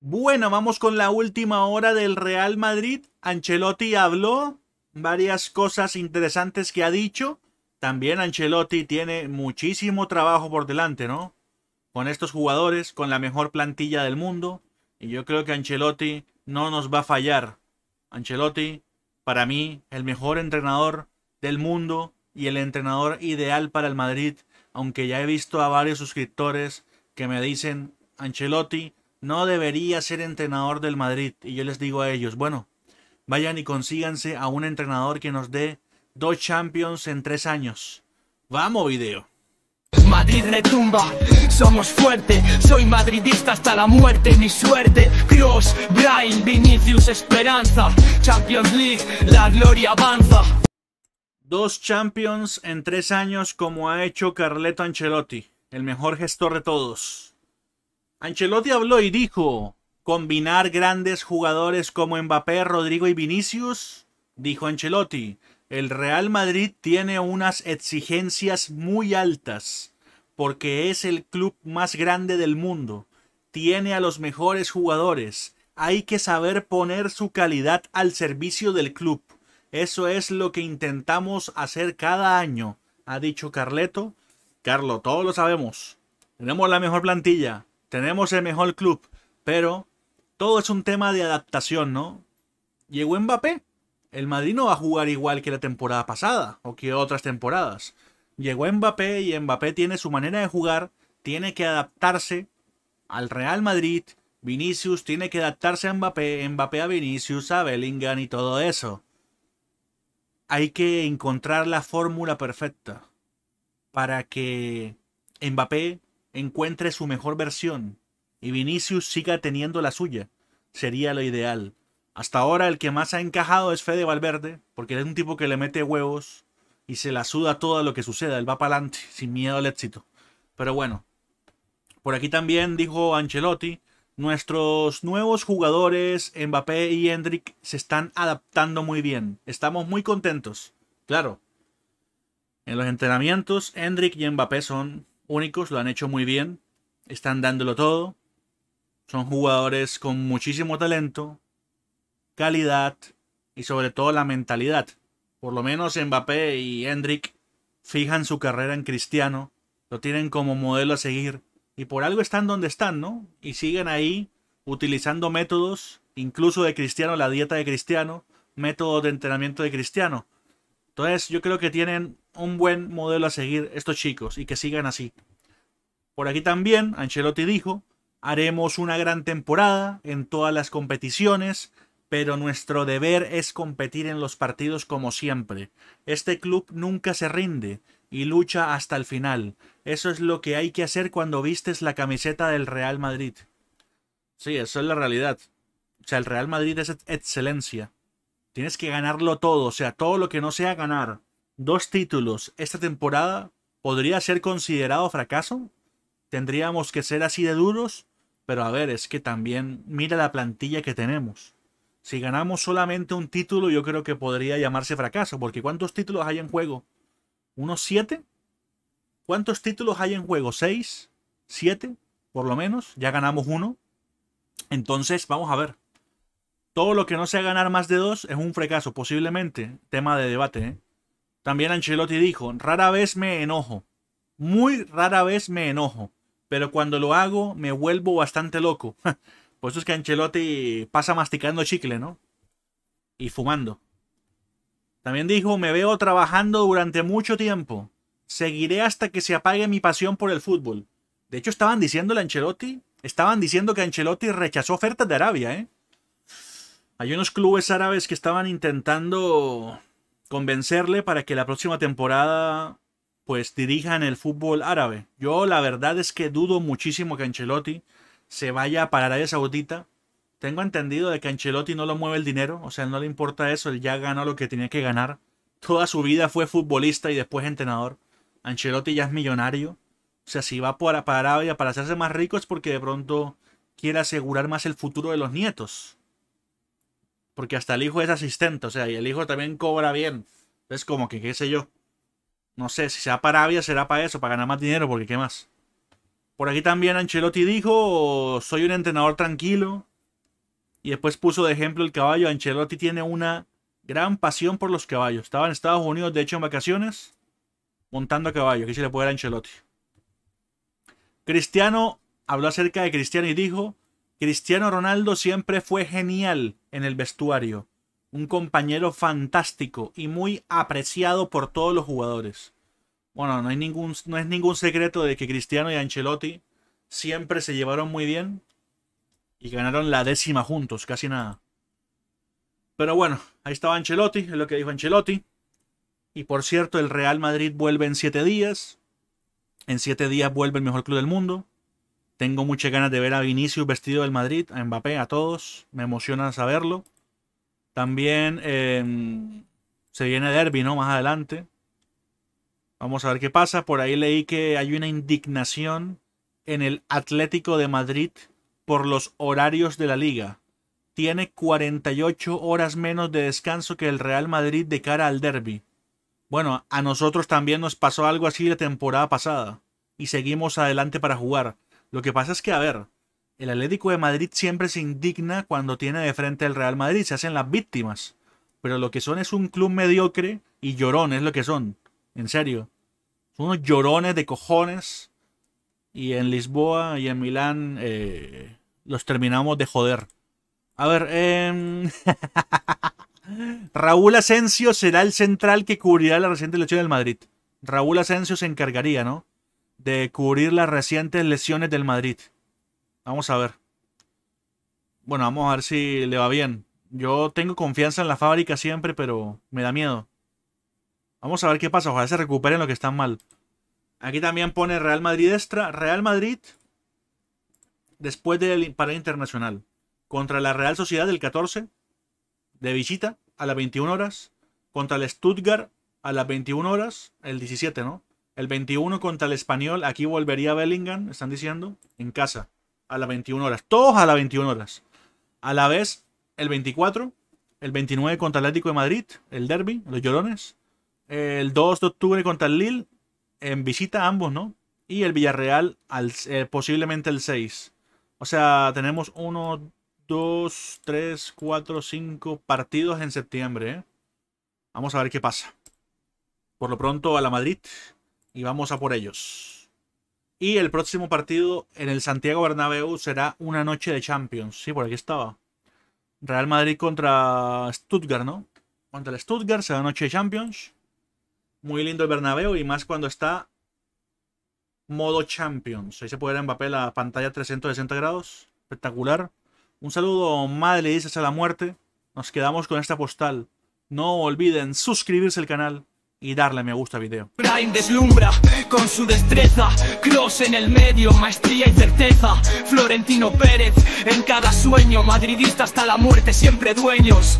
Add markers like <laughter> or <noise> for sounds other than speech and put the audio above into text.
Bueno, vamos con la última hora del Real Madrid. Ancelotti habló, varias cosas interesantes que ha dicho. También Ancelotti tiene muchísimo trabajo por delante, ¿no? Con estos jugadores, con la mejor plantilla del mundo. Y yo creo que Ancelotti no nos va a fallar. Ancelotti, para mí, el mejor entrenador del mundo y el entrenador ideal para el Madrid. Aunque ya he visto a varios suscriptores que me dicen, Ancelotti no debería ser entrenador del Madrid. Y yo les digo a ellos, bueno, vayan y consíganse a un entrenador que nos dé dos Champions en tres años. Vamos, video. Madrid retumba, somos fuerte, soy madridista hasta la muerte, mi suerte, Cross, Brian, Vinicius, Esperanza, Champions League, la gloria avanza. Dos Champions en tres años como ha hecho Carleto Ancelotti, el mejor gestor de todos. Ancelotti habló y dijo, combinar grandes jugadores como Mbappé, Rodrigo y Vinicius, dijo Ancelotti, el Real Madrid tiene unas exigencias muy altas, porque es el club más grande del mundo, tiene a los mejores jugadores, hay que saber poner su calidad al servicio del club. Eso es lo que intentamos hacer cada año, ha dicho Carleto. Carlo, todos lo sabemos. Tenemos la mejor plantilla, tenemos el mejor club, pero todo es un tema de adaptación, ¿no? Llegó Mbappé. El Madrid no va a jugar igual que la temporada pasada o que otras temporadas. Llegó Mbappé y Mbappé tiene su manera de jugar, tiene que adaptarse al Real Madrid. Vinicius tiene que adaptarse a Mbappé, Mbappé a Vinicius, a Bellingham y todo eso. Hay que encontrar la fórmula perfecta para que Mbappé encuentre su mejor versión y Vinicius siga teniendo la suya. Sería lo ideal. Hasta ahora el que más ha encajado es Fede Valverde, porque es un tipo que le mete huevos y se la suda todo lo que suceda. Él va para adelante sin miedo al éxito. Pero bueno, por aquí también dijo Ancelotti, nuestros nuevos jugadores Mbappé y Hendrik se están adaptando muy bien. Estamos muy contentos. Claro. En los entrenamientos, Hendrik y Mbappé son únicos, lo han hecho muy bien, están dándolo todo, son jugadores con muchísimo talento, calidad y sobre todo la mentalidad. Por lo menos Mbappé y Hendrik fijan su carrera en Cristiano, lo tienen como modelo a seguir y por algo están donde están, ¿no? Y siguen ahí utilizando métodos, incluso de Cristiano, la dieta de Cristiano, métodos de entrenamiento de Cristiano. Entonces yo creo que tienen un buen modelo a seguir estos chicos y que sigan así. Por aquí también Ancelotti dijo, haremos una gran temporada en todas las competiciones, pero nuestro deber es competir en los partidos como siempre. Este club nunca se rinde y lucha hasta el final. Eso es lo que hay que hacer cuando vistes la camiseta del Real Madrid. Sí, eso es la realidad. O sea, el Real Madrid es excelencia. Tienes que ganarlo todo, o sea, todo lo que no sea ganar dos títulos esta temporada podría ser considerado fracaso. Tendríamos que ser así de duros, pero a ver, es que también mira la plantilla que tenemos. Si ganamos solamente un título, yo creo que podría llamarse fracaso, porque ¿cuántos títulos hay en juego? ¿Unos siete? ¿Cuántos títulos hay en juego? ¿Seis? ¿Siete? Por lo menos, ya ganamos uno. Entonces, vamos a ver. Todo lo que no sea ganar más de dos es un fracaso, posiblemente. Tema de debate, ¿eh? También Ancelotti dijo, rara vez me enojo, muy rara vez me enojo, pero cuando lo hago me vuelvo bastante loco. <laughs> Por eso es que Ancelotti pasa masticando chicle, ¿no? Y fumando. También dijo, me veo trabajando durante mucho tiempo. Seguiré hasta que se apague mi pasión por el fútbol. De hecho, estaban diciendo a Ancelotti, estaban diciendo que Ancelotti rechazó ofertas de Arabia, ¿eh? Hay unos clubes árabes que estaban intentando convencerle para que la próxima temporada pues dirijan el fútbol árabe. Yo la verdad es que dudo muchísimo que Ancelotti se vaya para Arabia Saudita. Tengo entendido de que Ancelotti no lo mueve el dinero, o sea, no le importa eso, él ya ganó lo que tenía que ganar. Toda su vida fue futbolista y después entrenador. Ancelotti ya es millonario. O sea, si va para, para Arabia para hacerse más rico es porque de pronto quiere asegurar más el futuro de los nietos. Porque hasta el hijo es asistente, o sea, y el hijo también cobra bien. Es como que, qué sé yo. No sé, si sea para Avia será para eso, para ganar más dinero, porque qué más. Por aquí también Ancelotti dijo, soy un entrenador tranquilo. Y después puso de ejemplo el caballo. Ancelotti tiene una gran pasión por los caballos. Estaba en Estados Unidos, de hecho, en vacaciones, montando a caballo. Aquí se le puede ver a Ancelotti. Cristiano habló acerca de Cristiano y dijo, Cristiano Ronaldo siempre fue genial en el vestuario, un compañero fantástico y muy apreciado por todos los jugadores. Bueno, no, hay es ningún secreto de que Cristiano y Ancelotti siempre se llevaron muy bien y ganaron la décima juntos, casi nada. Pero bueno, ahí estaba Ancelotti, es lo que dijo Ancelotti. Y por cierto, el Real Madrid vuelve en siete días. En siete días vuelve el mejor club del mundo. Tengo muchas ganas de ver a Vinicius vestido del Madrid, a Mbappé, a todos. Me emociona saberlo. También em, se viene Derby, ¿no? Más adelante. Vamos a ver qué pasa. Por ahí leí que hay una indignación en el Atlético de Madrid por los horarios de la liga. Tiene 48 horas menos de descanso que el Real Madrid de cara al derby. Bueno, a nosotros también nos pasó algo así la temporada pasada. Y seguimos adelante para jugar. Lo que pasa es que, a ver, el Atlético de Madrid siempre se indigna cuando tiene de frente al Real Madrid, se hacen las víctimas. Pero lo que son es un club mediocre y llorón, es lo que son. En serio. Son unos llorones de cojones. Y en Lisboa y en Milán eh, los terminamos de joder. A ver, em, <laughs> Raúl Asensio será el central que cubrirá la reciente elección del Madrid. Raúl Asensio se encargaría, ¿no? de cubrir las recientes lesiones del Madrid. Vamos a ver. Bueno, vamos a ver si le va bien. Yo tengo confianza en la fábrica siempre, pero me da miedo. Vamos a ver qué pasa. Ojalá se recuperen lo que están mal. Aquí también pone Real Madrid extra. Real Madrid después del parada internacional. Contra la Real Sociedad del 14. De visita a las 21 horas. Contra el Stuttgart a las 21 horas. El 17, ¿no? El 21 contra el español. Aquí volvería Bellingham, están diciendo, en casa. A las 21 horas. Todos a las 21 horas. A la vez, el 24. El 29 contra el Atlético de Madrid. El derby, los llorones. El 2 de octubre contra el Lille. En visita ambos, ¿no? Y el Villarreal eh, posiblemente el 6. O sea, tenemos 1, 2, 3, 4, 5 partidos en septiembre. ¿eh? Vamos a ver qué pasa. Por lo pronto a la Madrid y vamos a por ellos. Y el próximo partido en el Santiago Bernabéu será una noche de Champions. Sí, por aquí estaba. Real Madrid contra Stuttgart, ¿no? Contra el Stuttgart será noche de Champions. Muy lindo el Bernabéu y más cuando está modo Champions. Ahí se puede ver en papel la pantalla 360 grados. Espectacular. Un saludo, madre, dices a la muerte. Nos quedamos con esta postal. No olviden suscribirse al canal y darle me gusta al video. Brain deslumbra con su destreza, cross en el medio, maestría y certeza. Florentino Pérez en cada sueño, madridista hasta la muerte, siempre dueños.